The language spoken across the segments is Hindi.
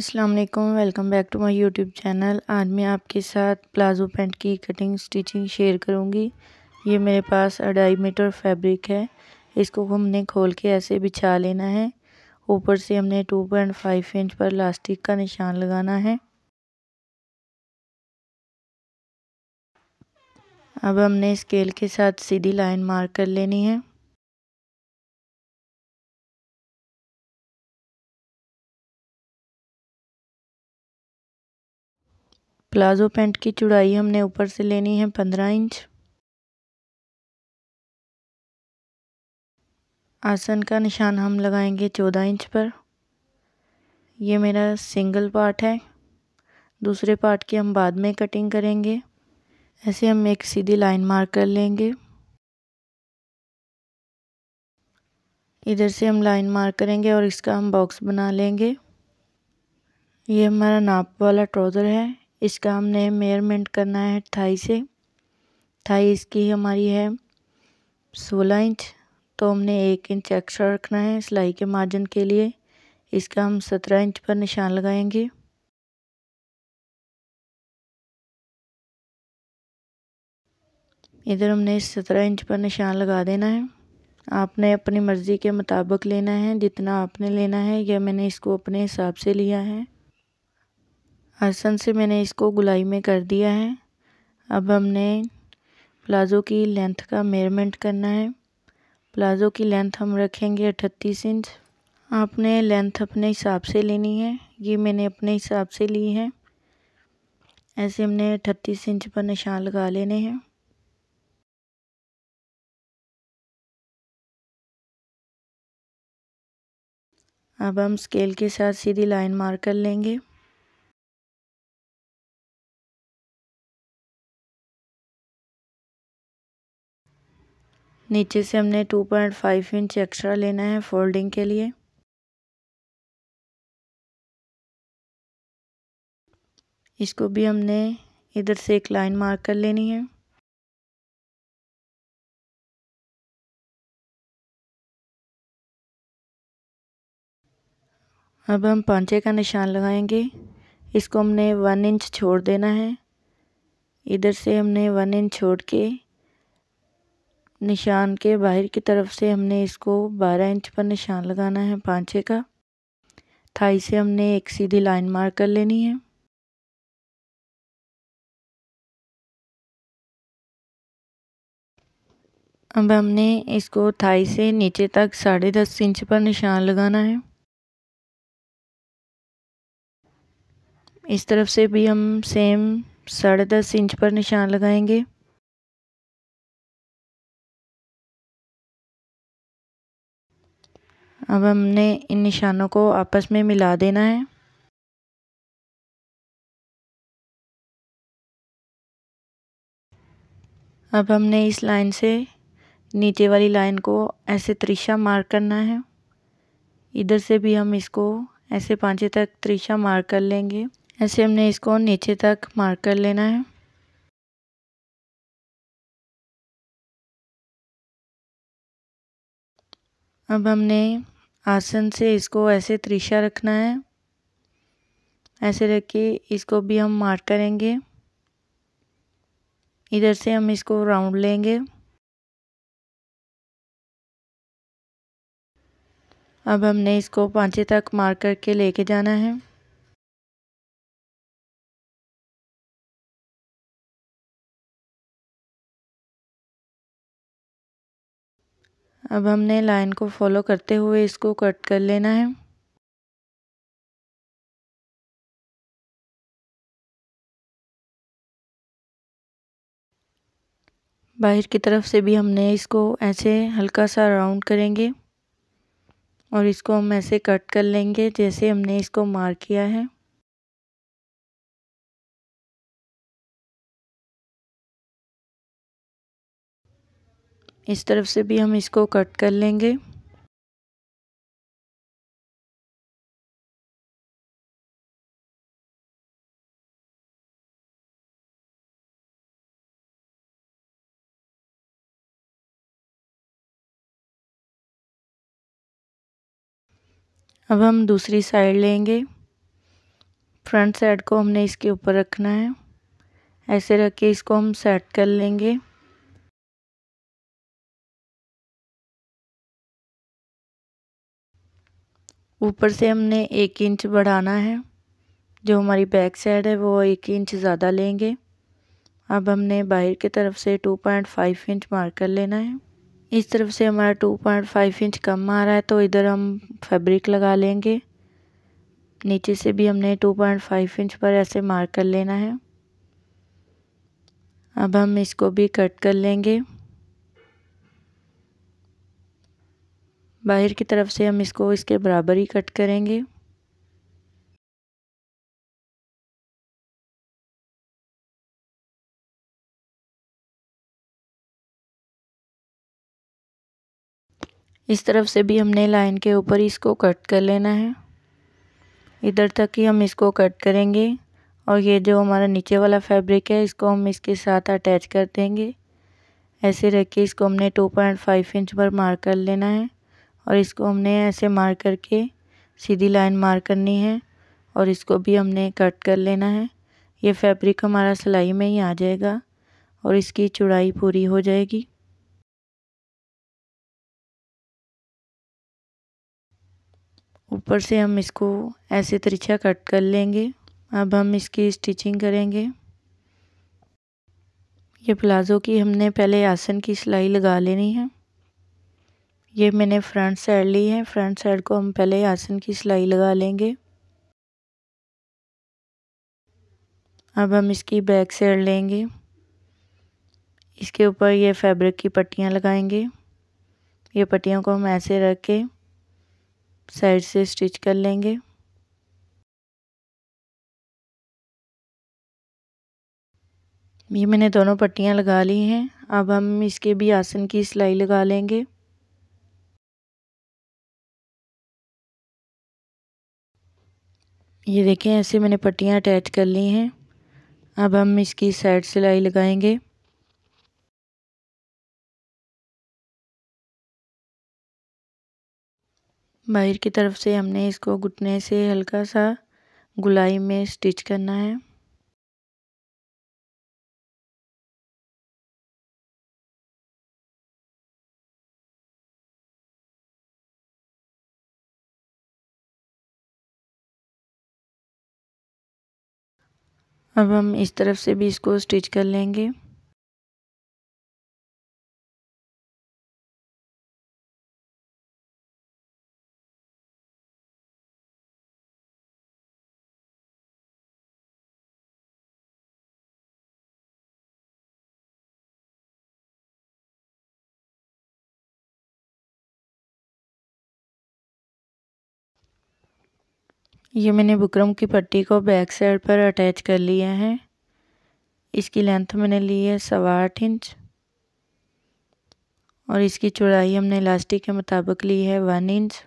अस्सलाम वालेकुम welcome back to my YouTube channel आज मैं आपके साथ प्लाज़ो पैंट की कटिंग स्टिचिंग शेयर करूंगी ये मेरे पास अढ़ाई मीटर फैब्रिक है इसको हमने खोल के ऐसे बिछा लेना है ऊपर से हमने टू पॉइंट फाइव इंच पर लास्टिक का निशान लगाना है अब हमने स्केल के साथ सीधी लाइन मार्क कर लेनी है प्लाज़ो पैंट की चुड़ाई हमने ऊपर से लेनी है पंद्रह इंच आसन का निशान हम लगाएंगे चौदह इंच पर ये मेरा सिंगल पार्ट है दूसरे पार्ट की हम बाद में कटिंग करेंगे ऐसे हम एक सीधी लाइन मार्क कर लेंगे इधर से हम लाइन मार्क करेंगे और इसका हम बॉक्स बना लेंगे ये हमारा नाप वाला ट्राउज़र है इसका हमने मेयरमेंट करना है थाई से थाई इसकी हमारी है सोलह इंच तो हमने एक इंच एक्स्ट्रा रखना है सिलाई के मार्जिन के लिए इसका हम सत्रह इंच पर निशान लगाएंगे इधर हमने सत्रह इंच पर निशान लगा देना है आपने अपनी मर्ज़ी के मुताबिक लेना है जितना आपने लेना है यह मैंने इसको अपने हिसाब से लिया है आसन से मैंने इसको गुलाई में कर दिया है अब हमने प्लाज़ो की लेंथ का मेयरमेंट करना है प्लाज़ो की लेंथ हम रखेंगे अठतीस इंच आपने लेंथ अपने हिसाब से लेनी है ये मैंने अपने हिसाब से ली है ऐसे हमने अठतीस इंच पर निशान लगा लेने हैं अब हम स्केल के साथ सीधी लाइन मार्क कर लेंगे नीचे से हमने 2.5 इंच एक्स्ट्रा लेना है फोल्डिंग के लिए इसको भी हमने इधर से एक लाइन मार्क कर लेनी है अब हम पांचे का निशान लगाएंगे इसको हमने वन इंच छोड़ देना है इधर से हमने वन इंच छोड़ के निशान के बाहर की तरफ से हमने इसको 12 इंच पर निशान लगाना है पाँचे का थाई से हमने एक सीधी लाइन मार्क कर लेनी है अब हमने इसको थाई से नीचे तक साढ़े दस इंच पर निशान लगाना है इस तरफ से भी हम सेम साढ़े दस इंच पर निशान लगाएंगे अब हमने इन निशानों को आपस में मिला देना है अब हमने इस लाइन से नीचे वाली लाइन को ऐसे त्रिशा मार्क करना है इधर से भी हम इसको ऐसे पाँचे तक त्रिशा मार्क कर लेंगे ऐसे हमने इसको नीचे तक मार्क कर लेना है अब हमने आसन से इसको ऐसे त्रिशा रखना है ऐसे रख के इसको भी हम मार्क करेंगे इधर से हम इसको राउंड लेंगे अब हमने इसको पाँचे तक मार्क करके लेके जाना है अब हमने लाइन को फॉलो करते हुए इसको कट कर लेना है बाहर की तरफ से भी हमने इसको ऐसे हल्का सा राउंड करेंगे और इसको हम ऐसे कट कर लेंगे जैसे हमने इसको मार किया है इस तरफ से भी हम इसको कट कर लेंगे अब हम दूसरी साइड लेंगे फ्रंट साइड को हमने इसके ऊपर रखना है ऐसे रख के इसको हम सेट कर लेंगे ऊपर से हमने एक इंच बढ़ाना है जो हमारी बैक साइड है वो एक इंच ज़्यादा लेंगे अब हमने बाहर की तरफ से 2.5 इंच मार्क कर लेना है इस तरफ से हमारा 2.5 इंच कम आ रहा है तो इधर हम फैब्रिक लगा लेंगे नीचे से भी हमने 2.5 इंच पर ऐसे मार्क कर लेना है अब हम इसको भी कट कर लेंगे बाहर की तरफ से हम इसको इसके बराबर ही कट करेंगे इस तरफ से भी हमने लाइन के ऊपर इसको कट कर लेना है इधर तक ही हम इसको कट करेंगे और ये जो हमारा नीचे वाला फैब्रिक है इसको हम इसके साथ अटैच कर देंगे ऐसे रख के इसको हमने 2.5 इंच पर मार्क कर लेना है और इसको हमने ऐसे मार करके सीधी लाइन मार करनी है और इसको भी हमने कट कर लेना है ये फैब्रिक हमारा सिलाई में ही आ जाएगा और इसकी चुड़ाई पूरी हो जाएगी ऊपर से हम इसको ऐसे तिरछा कट कर लेंगे अब हम इसकी स्टिचिंग करेंगे ये प्लाज़ो की हमने पहले आसन की सिलाई लगा लेनी है ये मैंने फ्रंट साइड ली है फ्रंट साइड को हम पहले आसन की सिलाई लगा लेंगे अब हम इसकी बैक साइड लेंगे इसके ऊपर ये फैब्रिक की पट्टियाँ लगाएंगे ये पट्टियों को हम ऐसे रख के साइड से स्टिच कर लेंगे ये मैंने दोनों पट्टियाँ लगा ली हैं अब हम इसके भी आसन की सिलाई लगा लेंगे ये देखें ऐसे मैंने पट्टियाँ अटैच कर ली हैं अब हम इसकी साइड सिलाई लगाएंगे बाहर की तरफ से हमने इसको घुटने से हल्का सा गुलाई में स्टिच करना है अब हम इस तरफ से भी इसको स्टिच कर लेंगे ये मैंने बुकरम की पट्टी को बैक साइड पर अटैच कर लिया है इसकी लेंथ मैंने ली है सवा आठ इंच और इसकी चौड़ाई हमने इलास्टिक के मुताबिक ली है वन इंच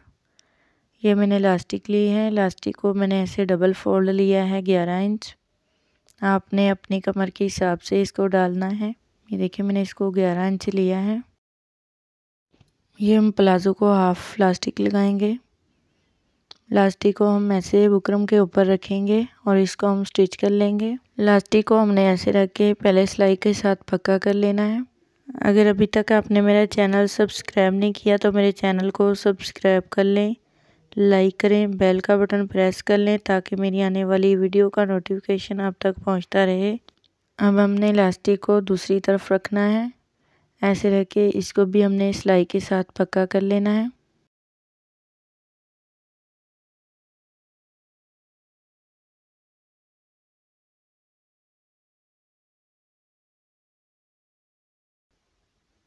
ये मैंने इलास्टिक ली है इलास्टिक को मैंने ऐसे डबल फोल्ड लिया है ग्यारह इंच आपने अपनी कमर के हिसाब से इसको डालना है ये देखिए मैंने इसको ग्यारह इंच लिया है ये हम प्लाज़ो को हाफ प्लास्टिक लगाएंगे लास्टिक को हम ऐसे बुकरम के ऊपर रखेंगे और इसको हम स्टिच कर लेंगे लास्टिक को हमने ऐसे रख के पहले सिलाई के साथ पक्का कर लेना है अगर अभी तक आपने मेरा चैनल सब्सक्राइब नहीं किया तो मेरे चैनल को सब्सक्राइब कर लें लाइक करें बेल का बटन प्रेस कर लें ताकि मेरी आने वाली वीडियो का नोटिफिकेशन आप तक पहुंचता रहे अब हमने लास्टिक को दूसरी तरफ रखना है ऐसे रख के इसको भी हमने सिलाई के साथ पक्का कर लेना है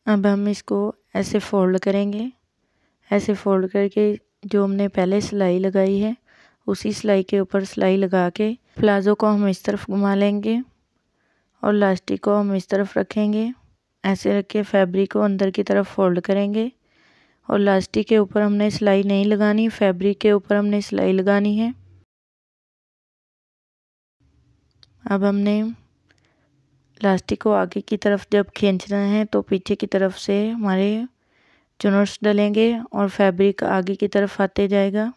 अब हम इसको ऐसे फोल्ड करेंगे ऐसे फोल्ड करके जो हमने पहले सिलाई लगाई है उसी सिलाई के ऊपर सिलाई लगा के प्लाज़ो को हम इस तरफ घुमा लेंगे और लास्टिक को हम इस तरफ रखेंगे ऐसे रख के फैब्रिक को अंदर की तरफ फोल्ड करेंगे और लास्टिक के ऊपर हमने सिलाई नहीं लगानी फैब्रिक के ऊपर हमने सिलाई लगानी है अब हमने लास्टिक को आगे की तरफ जब खींचना है तो पीछे की तरफ से हमारे चुनर्स डलेंगे और फैब्रिक आगे की तरफ आते जाएगा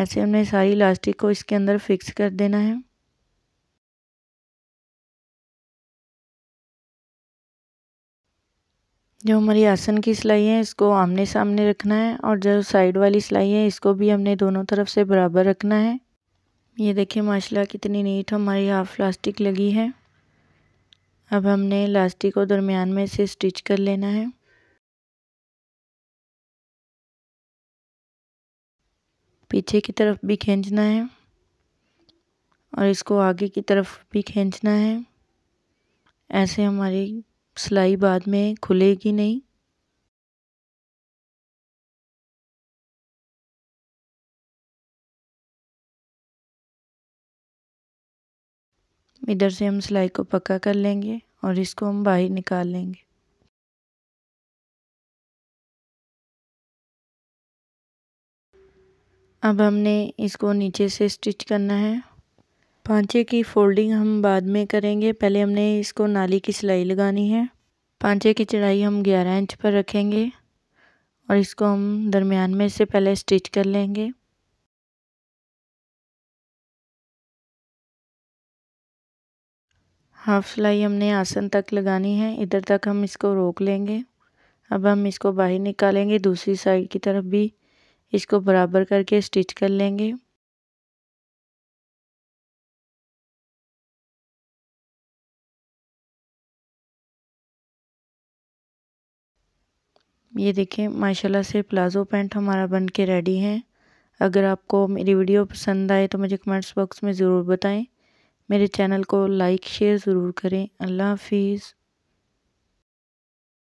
ऐसे हमने सारी लास्टिक को इसके अंदर फिक्स कर देना है जो हमारी आसन की सिलाई है इसको आमने सामने रखना है और जो साइड वाली सिलाई है इसको भी हमने दोनों तरफ से बराबर रखना है ये देखिए माशाल्लाह कितनी नीट हमारी हाफ प्लास्टिक लगी है अब हमने इलास्टिक को दरमियान में से स्टिच कर लेना है पीछे की तरफ भी खींचना है और इसको आगे की तरफ भी खींचना है ऐसे हमारी सिलाई बाद में खुलेगी नहीं इधर से हम सिलाई को पक्का कर लेंगे और इसको हम बाहर निकाल लेंगे अब हमने इसको नीचे से स्टिच करना है पांचे की फोल्डिंग हम बाद में करेंगे पहले हमने इसको नाली की सिलाई लगानी है पांचे की चढ़ाई हम 11 इंच पर रखेंगे और इसको हम दरमियान में से पहले स्टिच कर लेंगे हाफ सिलाई हमने आसन तक लगानी है इधर तक हम इसको रोक लेंगे अब हम इसको बाहर निकालेंगे दूसरी साइड की तरफ भी इसको बराबर करके स्टिच कर लेंगे ये देखें माशाल्लाह से प्लाज़ो पैंट हमारा बन के रेडी है अगर आपको मेरी वीडियो पसंद आए तो मुझे कमेंट्स बॉक्स में ज़रूर बताएं मेरे चैनल को लाइक शेयर ज़रूर करें अल्लाह हाफिज़